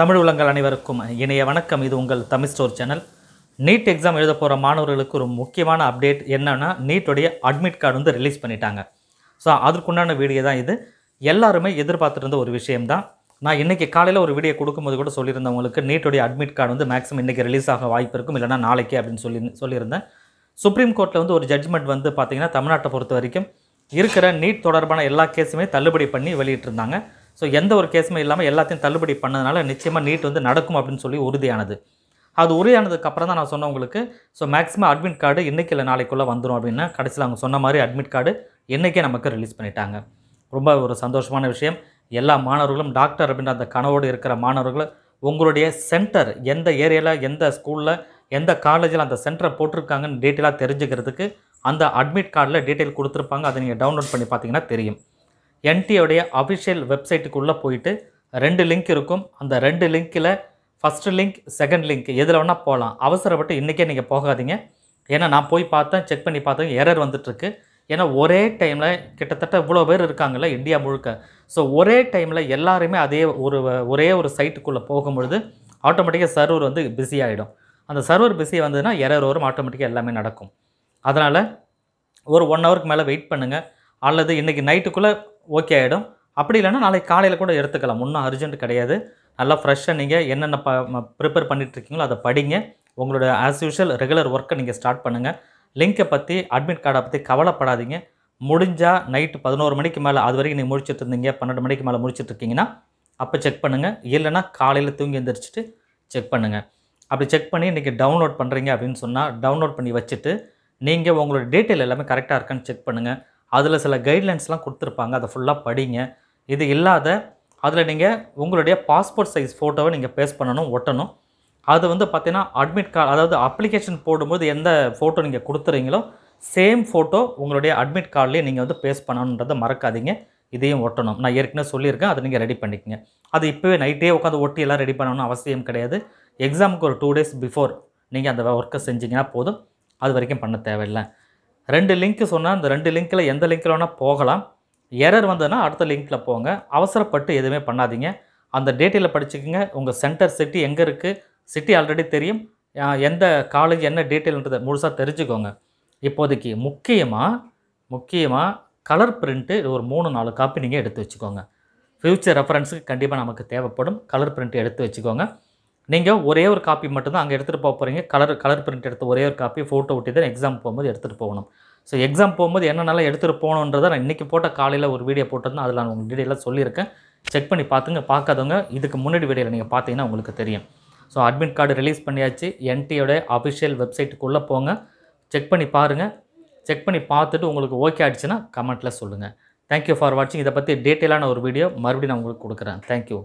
தமிழ் உள்ளங்கள் அனைவருக்கும் இணைய வணக்கம் இது உங்கள் தமிழ் ஸ்டோர் சேனல் நீட் எக்ஸாம் எழுத போகிற மாணவர்களுக்கு ஒரு முக்கியமான அப்டேட் என்னென்னா நீட்டுடைய அட்மிட் கார்டு வந்து ரிலீஸ் பண்ணிட்டாங்க ஸோ அதற்குண்டான வீடியோ தான் இது எல்லாருமே எதிர்பார்த்துருந்த ஒரு விஷயம்தான் நான் இன்றைக்கி காலையில் ஒரு வீடியோ கொடுக்கும்போது கூட சொல்லியிருந்தவங்களுக்கு நீட்டுடைய அட்மிட் கார்டு வந்து மேக்ஸிமம் இன்றைக்கி ரிலீஸ் ஆக வாய்ப்பு இருக்கும் இல்லைனா நாளைக்கே அப்படின்னு சொல்லி சொல்லியிருந்தேன் சுப்ரீம் கோர்ட்டில் வந்து ஒரு ஜட்ஜ்மெண்ட் வந்து பார்த்திங்கன்னா தமிழ்நாட்டை பொறுத்த வரைக்கும் இருக்கிற நீட் தொடர்பான எல்லா கேஸுமே தள்ளுபடி பண்ணி வெளியிட்டிருந்தாங்க ஸோ எந்த ஒரு கேஸுமே இல்லாமல் எல்லாத்தையும் தள்ளுபடி பண்ணதுனால நிச்சயமாக நீட் வந்து நடக்கும் அப்படின்னு சொல்லி உறுதியானது அது உறுதியானதுக்கப்புறம் தான் நான் சொன்னேன் உங்களுக்கு ஸோ மேக்ஸிமம் அட்மிட் கார்டு இன்றைக்கி இல்லை நாளைக்குள்ளே வந்துடும் அப்படின்னா கடைசியில் அவங்க சொன்ன மாதிரி அட்மிட் கார்டு இன்றைக்கே நமக்கு ரிலீஸ் பண்ணிட்டாங்க ரொம்ப ஒரு சந்தோஷமான விஷயம் எல்லா மாணவர்களும் டாக்டர் அப்படின்ற அந்த கனவோடு இருக்கிற மாணவர்கள் உங்களுடைய சென்டர் எந்த ஏரியாவில் எந்த ஸ்கூலில் எந்த காலேஜில் அந்த சென்டரை போட்டிருக்காங்கன்னு டீட்டெயிலாக தெரிஞ்சுக்கிறதுக்கு அந்த அட்மிட் கார்டில் டீட்டெயில் கொடுத்துருப்பாங்க அதை நீங்கள் டவுன்லோட் பண்ணி பார்த்தீங்கன்னா தெரியும் என்டியோடைய அஃபிஷியல் வெப்சைட்டுக்குள்ளே போயிட்டு ரெண்டு லிங்க் இருக்கும் அந்த ரெண்டு லிங்க்கில் ஃபஸ்ட்டு லிங்க் செகண்ட் லிங்க் எதில் வேணால் போகலாம் அவசரப்பட்டு இன்றைக்கே நீங்கள் போகாதீங்க ஏன்னா நான் போய் பார்த்தேன் செக் பண்ணி பார்த்தேன் எரர் வந்துட்டுருக்கு ஏன்னா ஒரே டைமில் கிட்டத்தட்ட இவ்வளோ பேர் இருக்காங்கல்ல இந்தியா முழுக்க ஸோ ஒரே டைமில் எல்லாருமே அதே ஒரு ஒரே ஒரு சைட்டுக்குள்ளே போகும்பொழுது ஆட்டோமேட்டிக்காக சர்வர் வந்து பிஸி ஆகிடும் அந்த சர்வர் பிஸி வந்ததுன்னா எரர் வரும் ஆட்டோமேட்டிக்காக எல்லாமே நடக்கும் அதனால் ஒரு ஒன் ஹவருக்கு மேலே வெயிட் பண்ணுங்கள் அல்லது இன்றைக்கி நைட்டுக்குள்ளே ஓகே ஆகிடும் அப்படி இல்லைன்னா நாளைக்கு காலையில் கூட எடுத்துக்கலாம் ஒன்றும் அர்ஜென்ட் கிடையாது நல்லா ஃப்ரெஷ்ஷாக நீங்கள் என்னென்ன ப ப்ரிப்பேர் பண்ணிகிட்ருக்கீங்களோ அதை படிங்க உங்களோட ஆஸ் யூஷுவல் ரெகுலர் ஒர்க்கை நீங்கள் ஸ்டார்ட் பண்ணுங்கள் லிங்க்கை பற்றி அட்மிட் கார்டை பற்றி கவலைப்படாதீங்க முடிஞ்சால் நைட்டு பதினோரு மணிக்கு மேலே அது வரைக்கும் நீங்கள் முடிச்சுட்டு இருந்தீங்க பன்னெண்டு மணிக்கு மேலே முடிச்சுட்ருக்கீங்கன்னா அப்போ செக் பண்ணுங்கள் இல்லைனா காலையில் தூங்கி எந்திரிச்சிட்டு செக் பண்ணுங்கள் அப்படி செக் பண்ணி இன்றைக்கி டவுன்லோட் பண்ணுறீங்க அப்படின்னு சொன்னால் டவுன்லோட் பண்ணி வச்சுட்டு நீங்கள் உங்களோட டீட்டெயில் எல்லாமே கரெக்டாக இருக்கான்னு செக் பண்ணுங்கள் அதில் சில கைட்லைன்ஸ்லாம் கொடுத்துருப்பாங்க அதை ஃபுல்லாக படிங்க இது இல்லாத அதில் நீங்கள் உங்களுடைய பாஸ்போர்ட் சைஸ் ஃபோட்டோவை நீங்கள் பேஸ்ட் பண்ணணும் ஒட்டணும் அது வந்து பார்த்தீங்கன்னா அட்மிட் கார்டு அதாவது அப்ளிகேஷன் போடும்போது எந்த ஃபோட்டோ நீங்கள் கொடுத்துறீங்களோ சேம் ஃபோட்டோ உங்களுடைய அட்மிட் கார்ட்லேயே நீங்கள் வந்து பேஸ்ட் பண்ணணுன்றதை மறக்காதீங்க இதையும் ஒட்டணும் நான் ஏற்கனவே சொல்லியிருக்கேன் அதை நீங்கள் ரெடி பண்ணிக்கங்க அது இப்போவே நைட்டே உட்காந்து ஒட்டி எல்லாம் ரெடி பண்ணணும்னு அவசியம் கிடையாது எக்ஸாமுக்கு ஒரு டூ டேஸ் பிஃபோர் நீங்கள் அந்த ஒர்க்கை செஞ்சிங்கன்னா போதும் அது வரைக்கும் பண்ண தேவையில்லை ரெண்டு லிங்க்கு சொன்னால் அந்த ரெண்டு லிங்க்கில் எந்த லிங்க்கில் வேணால் போகலாம் எரர் வந்ததுன்னா அடுத்த லிங்க்கில் போங்க அவசரப்பட்டு எதுவுமே பண்ணாதீங்க அந்த டேட்டையில் படிச்சுக்கோங்க உங்கள் சென்டர் சிட்டி எங்கே இருக்குது சிட்டி ஆல்ரெடி தெரியும் எந்த காலேஜ் என்ன டீட்டெயில்ன்றதை முழுசாக தெரிஞ்சுக்கோங்க இப்போதைக்கு முக்கியமாக முக்கியமாக கலர் பிரிண்ட்டு ஒரு மூணு நாலு காப்பி நீங்கள் எடுத்து வச்சுக்கோங்க ஃப்யூச்சர் ரெஃபரன்ஸுக்கு கண்டிப்பாக நமக்கு தேவைப்படும் கலர் பிரிண்ட் எடுத்து வச்சுக்கோங்க நீங்கள் ஒரே ஒரு காப்பி மட்டும்தான் அங்கே எடுத்துகிட்டு போக போகிறீங்க கலர் கலர் பிரிண்ட் எடுத்த ஒரே ஒரு காப்பி ஃபோட்டோ ஒட்டி தான் எக்ஸாம் போகும்போது எடுத்துகிட்டு போகணும் ஸோ எக்ஸாம் போகும்போது என்னென்னலாம் எடுத்துகிட்டு போகணுன்றதை நான் இன்றைக்கி போட்ட காலையில் ஒரு வீடியோ போட்டதுனால் அதில் நான் உங்களுக்கு டீடெயிலாக சொல்லியிருக்கேன் செக் பண்ணி பார்த்துங்க பார்க்காதவங்க இதுக்கு முன்னாடி வீடியோவில் நீங்கள் பார்த்தீங்கன்னா உங்களுக்கு தெரியும் ஸோ அட்மிட் கார்டு ரிலீஸ் பண்ணியாச்சு என்டியோட அஃபிஷியல் வெப்சைட்டுக்குள்ளே போங்க செக் பண்ணி பாருங்கள் செக் பண்ணி பார்த்துட்டு உங்களுக்கு ஓகே ஆகிடுச்சுன்னா கமெண்ட்டில் சொல்லுங்கள் தேங்க்யூ ஃபார் வாட்சிங் இதை பற்றி டீட்டெயிலான ஒரு வீடியோ மறுபடியும் நான் உங்களுக்கு கொடுக்குறேன் தேங்க்யூ